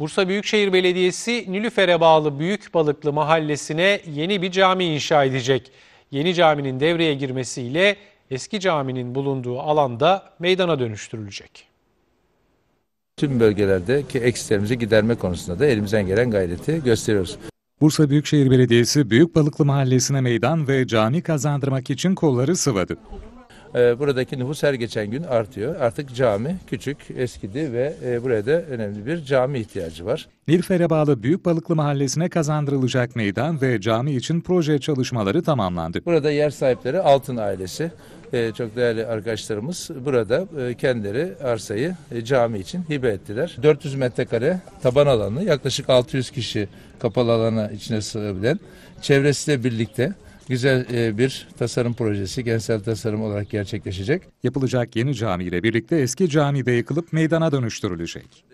Bursa Büyükşehir Belediyesi Nilüfer'e bağlı Büyük Balıklı Mahallesi'ne yeni bir cami inşa edecek. Yeni caminin devreye girmesiyle eski caminin bulunduğu alanda meydana dönüştürülecek. Tüm bölgelerdeki eksilerimizi giderme konusunda da elimizden gelen gayreti gösteriyoruz. Bursa Büyükşehir Belediyesi Büyük Balıklı Mahallesi'ne meydan ve cami kazandırmak için kolları sıvadı. Ee, buradaki nüfus her geçen gün artıyor. Artık cami küçük, eskidi ve e, buraya da önemli bir cami ihtiyacı var. Nilüfer'e bağlı Büyük Balıklı Mahallesi'ne kazandırılacak meydan ve cami için proje çalışmaları tamamlandı. Burada yer sahipleri Altın ailesi. E, çok değerli arkadaşlarımız burada e, kendileri arsayı e, cami için hibe ettiler. 400 metrekare taban alanı yaklaşık 600 kişi kapalı alana içine sığabilen çevresiyle birlikte güzel e, bir tasarım projesi, gençsel tasarım olarak gerçekleşecek. Yapılacak yeni cami ile birlikte eski cami de yıkılıp meydana dönüştürülecek.